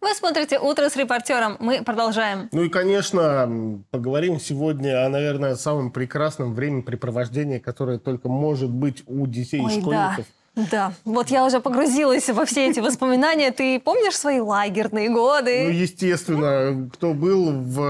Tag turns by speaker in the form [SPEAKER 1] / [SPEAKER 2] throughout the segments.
[SPEAKER 1] Вы смотрите «Утро с репортером». Мы продолжаем.
[SPEAKER 2] Ну и, конечно, поговорим сегодня о, наверное, самом прекрасном времяпрепровождении, которое только может быть у детей Ой, и школьников. Да.
[SPEAKER 1] Да, вот я уже погрузилась во все эти воспоминания. Ты помнишь свои лагерные годы? Ну,
[SPEAKER 2] естественно, кто был в...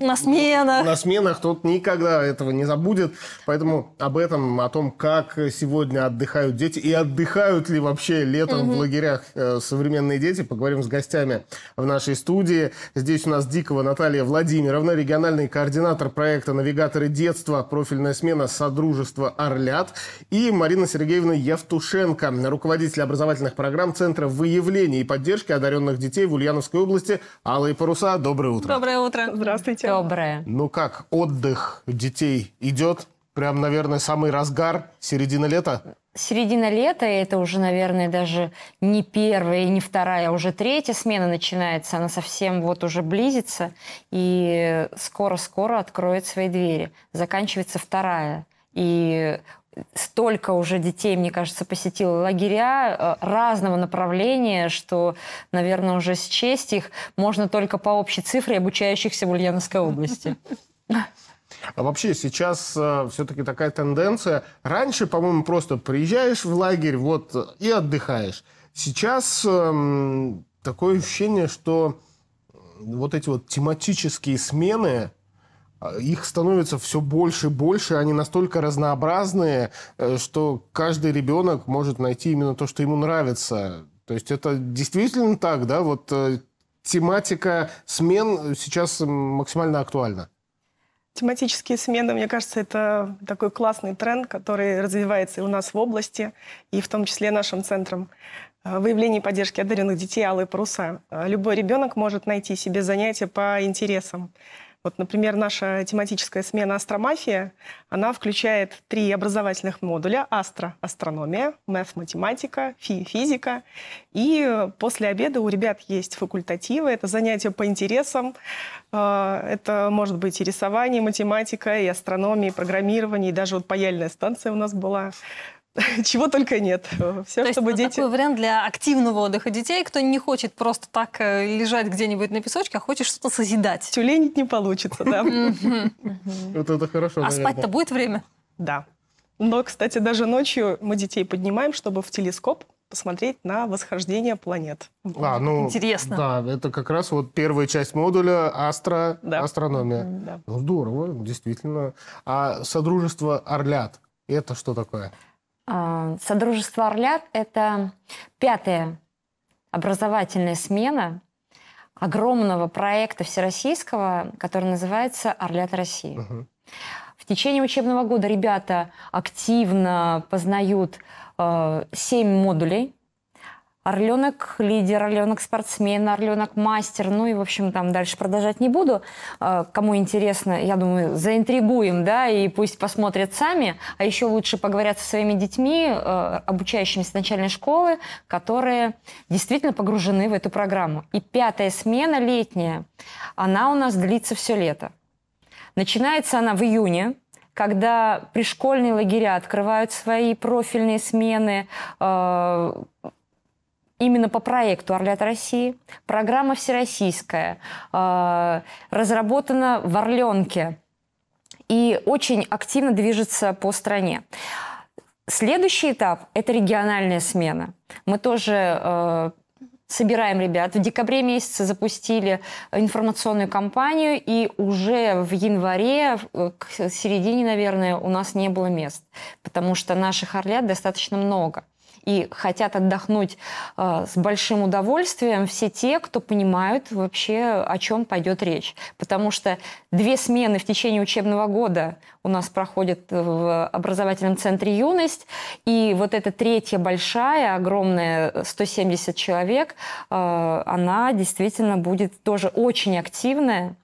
[SPEAKER 2] Э, на сменах. На сменах, тот никогда этого не забудет. Поэтому об этом, о том, как сегодня отдыхают дети и отдыхают ли вообще летом в лагерях э, современные дети, поговорим с гостями в нашей студии. Здесь у нас Дикова Наталья Владимировна, региональный координатор проекта «Навигаторы детства», профильная смена "Содружество «Орлят» и Марина Сергеевна Явтова Евтушенко, руководитель образовательных программ Центра выявления и поддержки одаренных детей в Ульяновской области. Алые паруса, доброе утро.
[SPEAKER 1] Доброе утро. Здравствуйте. Доброе.
[SPEAKER 2] Ну как, отдых детей идет? Прям, наверное, самый разгар, середина лета?
[SPEAKER 3] середина лета, и это уже, наверное, даже не первая, и не вторая, а уже третья смена начинается, она совсем вот уже близится, и скоро-скоро откроет свои двери. Заканчивается вторая. И столько уже детей, мне кажется, посетило лагеря э, разного направления, что, наверное, уже счесть их можно только по общей цифре обучающихся в Ульяновской области.
[SPEAKER 2] А вообще сейчас э, все-таки такая тенденция. Раньше, по-моему, просто приезжаешь в лагерь вот, и отдыхаешь. Сейчас э, такое ощущение, что вот эти вот тематические смены а, их становится все больше и больше, они настолько разнообразные, э, что каждый ребенок может найти именно то, что ему нравится. То есть это действительно так, да? Вот э, тематика смен сейчас максимально актуальна.
[SPEAKER 4] Тематические смены, мне кажется, это такой классный тренд, который развивается и у нас в области, и в том числе нашим центром э, выявления и поддержки одаренных детей «Алые паруса». Любой ребенок может найти себе занятие по интересам. Вот, например, наша тематическая смена «Астромафия», она включает три образовательных модуля «Астро» – астрономия, «Мэф» – математика, «Фи» – физика. И после обеда у ребят есть факультативы, это занятия по интересам. Э, это может быть и рисование, и математика, и астрономия, и программирование, и даже вот паяльная станция у нас была. чего только нет. Все, То чтобы есть, дети... такой вариант для активного отдыха детей, кто не хочет просто
[SPEAKER 1] так э, лежать где-нибудь на песочке, а хочет что-то созидать. Тюленить не получится, да.
[SPEAKER 2] Вот это хорошо. А спать-то будет время? Да.
[SPEAKER 4] Но, кстати, даже ночью мы детей поднимаем, чтобы в телескоп посмотреть на восхождение планет.
[SPEAKER 2] А, ну, Интересно. Да, это как раз вот первая часть модуля астро, да. астрономия. Да. Ну, здорово, действительно. А Содружество Орлят, это что такое?
[SPEAKER 3] А, Содружество «Орлят» — это пятая образовательная смена огромного проекта всероссийского, который называется «Орлят России». Угу. В течение учебного года ребята активно познают э, модулей – Орленок лидер, орленок спортсмен, орленок мастер. Ну и, в общем, там дальше продолжать не буду. А, кому интересно, я думаю, заинтригуем, да, и пусть посмотрят сами. А еще лучше поговорят со своими детьми, а, обучающимися начальной школы, которые действительно погружены в эту программу. И пятая смена летняя, она у нас длится все лето. Начинается она в июне, когда пришкольные лагеря открывают свои профильные смены, а, именно по проекту «Орлят России». Программа всероссийская, э, разработана в Орленке и очень активно движется по стране. Следующий этап – это региональная смена. Мы тоже э, собираем ребят. В декабре месяце запустили информационную кампанию, и уже в январе, э, к середине, наверное, у нас не было мест, потому что наших орлят достаточно много и хотят отдохнуть э, с большим удовольствием все те, кто понимают вообще, о чем пойдет речь. Потому что две смены в течение учебного года у нас проходят в образовательном центре «Юность», и вот эта третья большая, огромная, 170 человек, э, она действительно будет тоже очень активная,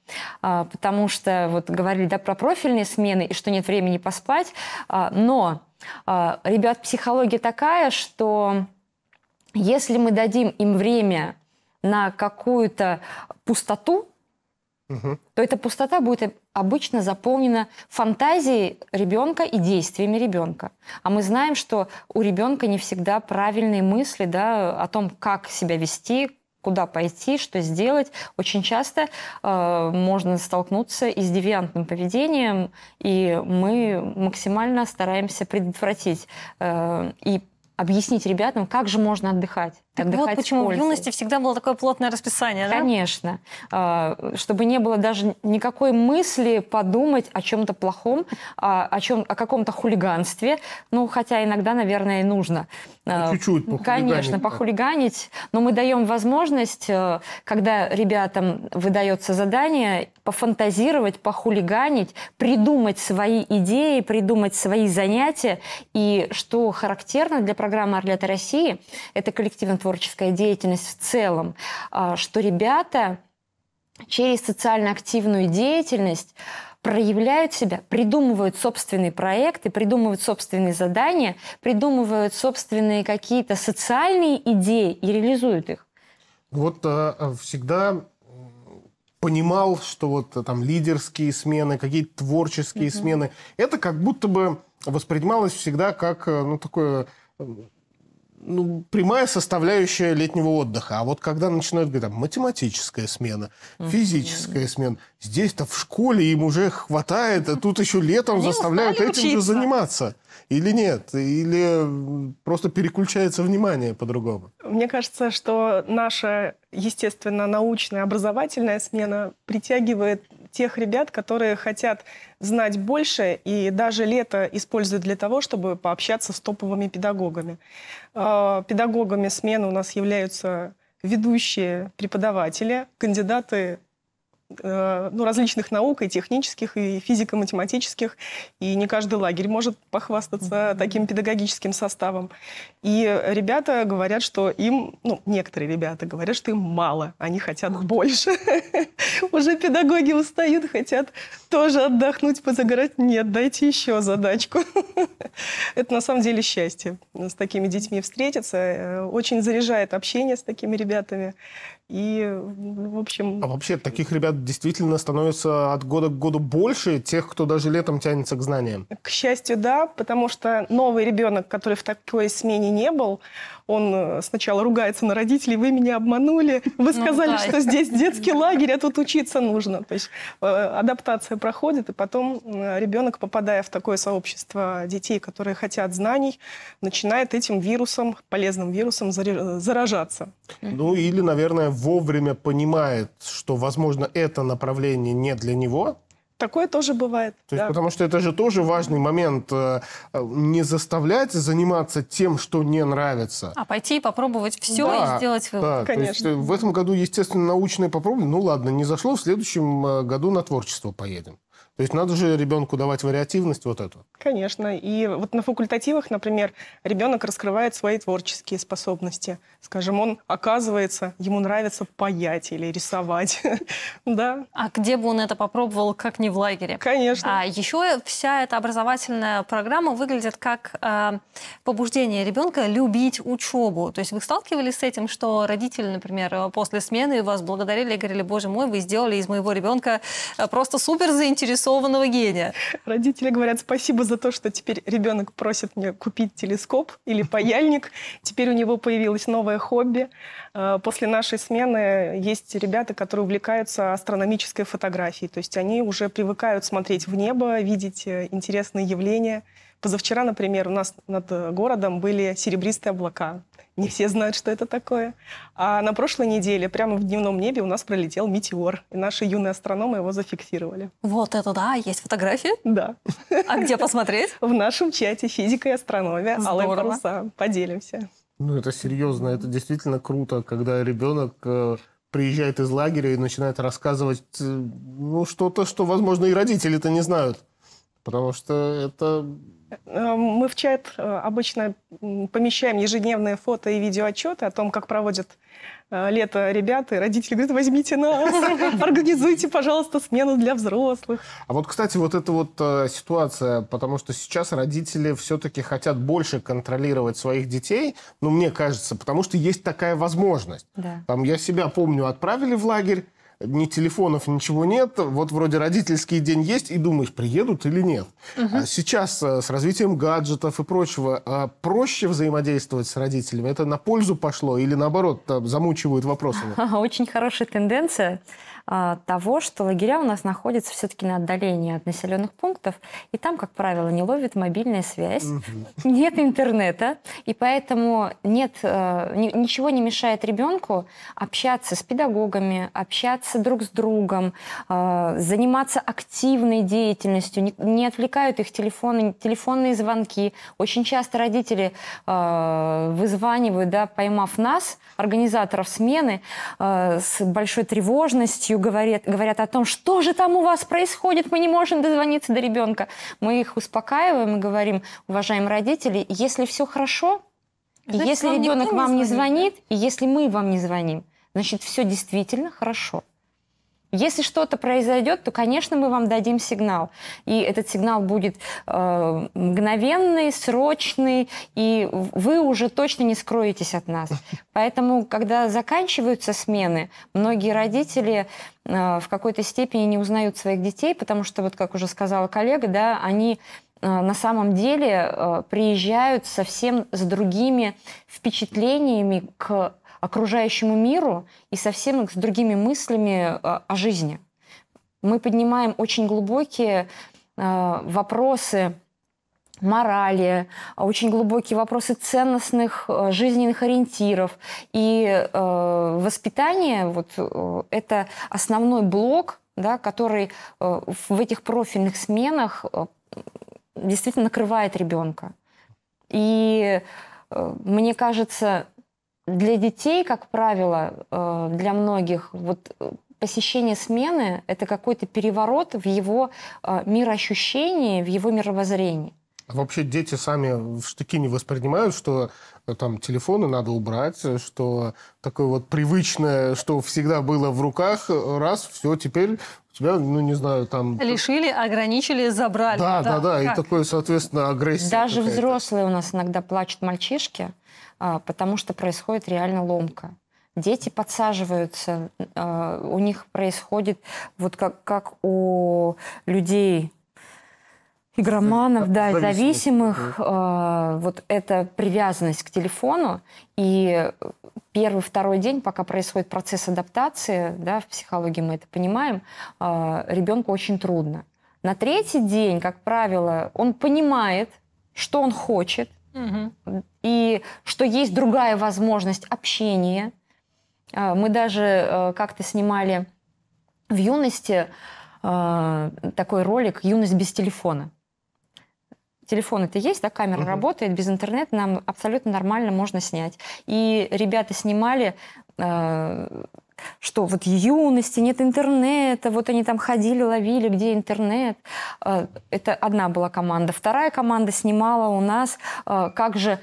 [SPEAKER 3] э, потому что вот говорили да, про профильные смены и что нет времени поспать, э, но а, ребят, психология такая, что если мы дадим им время на какую-то пустоту, угу. то эта пустота будет обычно заполнена фантазией ребенка и действиями ребенка. А мы знаем, что у ребенка не всегда правильные мысли да, о том, как себя вести, куда пойти, что сделать. Очень часто э, можно столкнуться и с девиантным поведением, и мы максимально стараемся предотвратить э, и объяснить ребятам, как же можно отдыхать. Так отдыхать вот почему в юности
[SPEAKER 1] всегда было такое плотное
[SPEAKER 3] расписание, да? Конечно. А, чтобы не было даже никакой мысли подумать о чем-то плохом, а, о, чем, о каком-то хулиганстве. Ну, хотя иногда, наверное, и нужно. Ну, а, чуть-чуть похулиганить. Конечно, похулиганить. Но мы даем возможность, э, когда ребятам выдается задание, пофантазировать, похулиганить, придумать свои идеи, придумать свои занятия. И что характерно для программы программа «Орлята России» — это коллективно-творческая деятельность в целом, а, что ребята через социально активную деятельность проявляют себя, придумывают собственные проекты, придумывают собственные задания, придумывают собственные какие-то социальные идеи и реализуют их.
[SPEAKER 2] Вот а, всегда понимал, что вот э, там лидерские смены, какие-то творческие mm-hmm. смены, это как будто бы воспринималось всегда как э, ну, такое ну, прямая составляющая летнего отдыха. А вот когда начинают говорить, там, математическая смена, физическая смена, здесь-то в школе им уже хватает, а тут еще летом Не заставляют этим же заниматься. Или нет? Или просто переключается внимание по-другому?
[SPEAKER 4] Мне кажется, что наша, естественно, научная, образовательная смена притягивает тех ребят, которые хотят знать больше и даже лето используют для того, чтобы пообщаться с топовыми педагогами. А, педагогами смены у нас являются ведущие преподаватели, кандидаты Э, ну, различных наук, и технических, и физико-математических, и не каждый лагерь может похвастаться mm -hmm. таким педагогическим составом. И ребята говорят, что им, ну, некоторые ребята говорят, что им мало, они хотят mm -hmm. больше. Уже педагоги устают, хотят тоже отдохнуть, позагорать. Нет, дайте еще задачку. Это на самом деле счастье, с такими детьми встретиться. Э, очень заряжает общение с такими ребятами.
[SPEAKER 2] И, в общем... А вообще таких ребят действительно становится от года к году больше, тех, кто даже летом тянется к знаниям?
[SPEAKER 4] К счастью, да, потому что новый ребенок, который в такой смене не был, он э, сначала ругается на родителей, вы меня обманули, вы ну сказали, ну, да. что здесь детский лагерь, а тут учиться нужно. То есть э, адаптация проходит, и потом э, ребенок, попадая в такое сообщество детей, которые хотят знаний, начинает
[SPEAKER 2] этим вирусом, полезным вирусом заражаться. Ну или, наверное, вовремя понимает, что, возможно, это направление не для него, Такое тоже бывает. То да. потому что это же тоже важный момент. Э, э, не заставлять заниматься тем, что не нравится.
[SPEAKER 1] А пойти и попробовать все да, и сделать вывод. Да, э, Конечно. есть, в этом
[SPEAKER 2] году, естественно, научные попробовали. Ну ладно, не зашло, в следующем году на творчество поедем. То есть надо же ребенку давать вариативность вот эту.
[SPEAKER 4] Конечно. И вот на факультативах, например, ребенок раскрывает свои творческие способности. Скажем, он оказывается, ему нравится паять или рисовать. да.
[SPEAKER 1] А где бы он это попробовал, как не в лагере? Конечно. А еще вся эта образовательная программа выглядит как э, побуждение ребенка любить учебу. То есть вы сталкивались с этим, что родители, например, после смены вас благодарили и говорили, боже мой, вы сделали из моего ребенка э, просто супер заинтересованного нарисованного
[SPEAKER 4] гения. Родители говорят спасибо за то, что теперь ребенок просит мне купить телескоп или паяльник. Теперь у него появилось новое хобби. А, после нашей смены есть ребята, которые увлекаются астрономической фотографией. То есть они уже привыкают смотреть в небо, видеть э, интересные явления. Позавчера, например, у нас над э, городом были серебристые облака. Не все знают, что это такое. А на прошлой неделе прямо в дневном небе у нас пролетел метеор. И наши юные астрономы его зафиксировали. Вот это да! Есть фотографии? Да. А где посмотреть? В нашем чате «Физика и астрономия». Алла Паруса. Поделимся.
[SPEAKER 2] Ну, это серьезно. Это действительно круто, когда ребенок э, приезжает из лагеря и начинает рассказывать э, ну, что-то, что, возможно, и родители-то не знают. Потому что это... Э, мы в чат э, обычно
[SPEAKER 4] помещаем ежедневные фото и видеоотчеты о том, как проводят э, лето ребята, и
[SPEAKER 2] родители говорят, возьмите нас, организуйте, пожалуйста, смену для взрослых. А вот, кстати, вот эта вот ситуация, потому что сейчас родители все-таки хотят больше контролировать своих детей, ну, мне кажется, потому что есть такая возможность. Да. Там я себя помню, отправили в лагерь, ни телефонов, ничего нет. Вот вроде родительский день есть, и думаешь, приедут или нет. Угу. А сейчас э, с развитием гаджетов и прочего а проще взаимодействовать с родителями? Это на пользу пошло или наоборот замучивают вопросами?
[SPEAKER 3] Очень хорошая тенденция. А, того, что лагеря у нас находятся все-таки на отдалении от населенных пунктов, и там, как правило, не ловит мобильная связь, нет интернета, и поэтому нет, э, ничего не мешает ребенку общаться с педагогами, общаться друг с другом, э, заниматься активной деятельностью, не отвлекают их телефоны, телефонные звонки. Очень часто родители э, вызванивают, да, поймав нас, организаторов смены, с большой тревожностью, говорят, говорят о том, что же там у вас происходит, мы не можем дозвониться до ребенка. Мы их успокаиваем и говорим, уважаемые родители, если все хорошо, Значит, если ребенок вам не звонит, звонит да? и если мы вам не звоним, значит, все действительно хорошо. Если что-то произойдет, то, конечно, мы вам дадим сигнал. И этот сигнал будет э, мгновенный, срочный, и вы уже точно не скроетесь от нас. Поэтому, когда заканчиваются смены, многие родители э, в какой-то степени не узнают своих детей, потому что, вот как уже сказала коллега, да, они э, на самом деле э, приезжают совсем с другими впечатлениями к окружающему миру и совсем с другими мыслями э, о жизни. Мы поднимаем очень глубокие э, вопросы морали, очень глубокие вопросы ценностных э, жизненных ориентиров. И воспитание вот, это основной блок, да, который в этих профильных сменах действительно накрывает ребенка. И мне кажется, для детей, как правило, э, для многих, вот э, посещение смены – это какой-то переворот в его э, мироощущении, в его мировоззрении.
[SPEAKER 2] А вообще дети сами в штыки не воспринимают, что там телефоны надо убрать, что такое вот привычное, что всегда было в руках, раз, все, теперь тебя, ну, не знаю, там...
[SPEAKER 1] Лишили, ограничили,
[SPEAKER 3] забрали. Да, да, да, да. и такое,
[SPEAKER 2] соответственно, агрессия. Даже
[SPEAKER 3] взрослые у нас иногда плачут мальчишки, а, потому что происходит реально ломка. Дети подсаживаются, а, у них происходит вот как, как у людей игроманов, да, зависимых, а, вот эта привязанность к телефону и первый, второй день, пока происходит процесс адаптации, да, в психологии мы это понимаем, ребенку очень трудно. На третий день, как правило, он понимает, что он хочет, и что есть другая возможность общения. А, мы даже э, как-то снимали в юности э, такой ролик «Юность без телефона». Телефон это есть, да, камера угу. работает, без интернета нам абсолютно нормально можно снять. И ребята снимали э, что вот юности, нет интернета, вот они там ходили, ловили, где интернет. Э, это одна была команда. Вторая команда снимала у нас, э, как же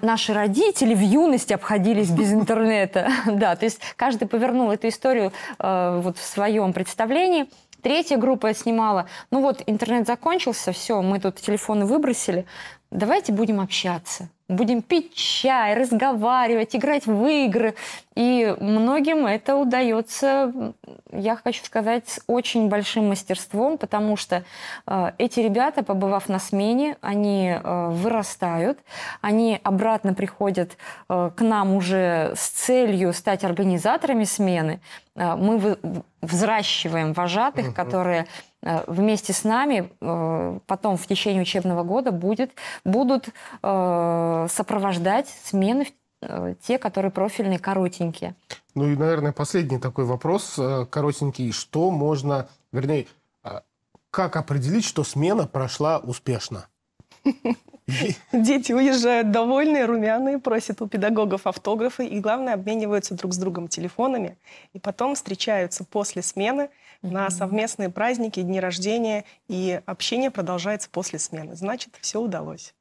[SPEAKER 3] наши родители в юности обходились без интернета. Да, то есть каждый повернул эту историю э, вот в своем представлении. Третья группа снимала, ну вот интернет закончился, все, мы тут телефоны выбросили, давайте будем общаться, будем пить чай, разговаривать, играть в игры. И многим это удается, я хочу сказать, с очень большим мастерством, потому что э, эти ребята, побывав на смене, они э, вырастают, они обратно приходят э, к нам уже с целью стать организаторами смены. Э, мы взращиваем вожатых, угу. которые Э, вместе с нами э, потом в течение учебного года будет, будут э, сопровождать смены те, которые профильные, коротенькие.
[SPEAKER 2] Ну и, наверное, последний такой вопрос, коротенький. Что можно, вернее, а, как определить, что смена прошла успешно?
[SPEAKER 4] Дети уезжают довольные, румяные, просят у педагогов автографы и, главное, обмениваются друг с другом телефонами. И потом встречаются после смены на совместные праздники, дни рождения. И общение продолжается после смены. Значит, все удалось.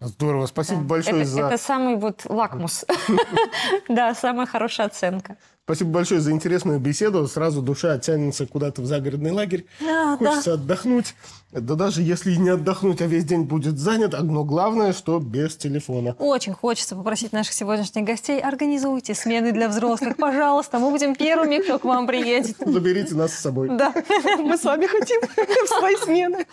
[SPEAKER 2] Здорово, спасибо да. большое это, за... Это
[SPEAKER 4] самый вот лакмус, да, самая хорошая оценка.
[SPEAKER 2] Спасибо большое за интересную беседу. Сразу душа тянется куда-то в загородный лагерь.
[SPEAKER 1] А,
[SPEAKER 3] Хочется
[SPEAKER 2] да. отдохнуть. Да даже если не отдохнуть, а весь день будет занят. Одно главное, что без телефона.
[SPEAKER 1] Очень хочется попросить наших сегодняшних гостей, организуйте смены для взрослых, пожалуйста. Мы будем первыми, кто к вам приедет.
[SPEAKER 2] Заберите нас с собой.
[SPEAKER 1] Да, мы с вами хотим в свои смены.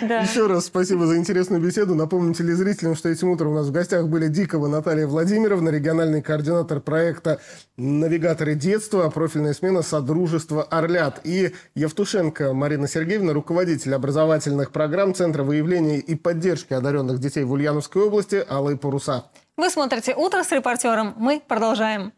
[SPEAKER 2] Еще раз спасибо за интересную беседу. Напомню телезрителям, что этим утром у нас в гостях были Дикова Наталья Владимировна, региональный координатор проекта «Навигаторы детства, профильная смена содружество, Орлят. И Евтушенко Марина Сергеевна, руководитель образовательных программ Центра выявления и поддержки одаренных детей в Ульяновской области «Алые паруса».
[SPEAKER 1] Вы смотрите «Утро с репортером». Мы продолжаем.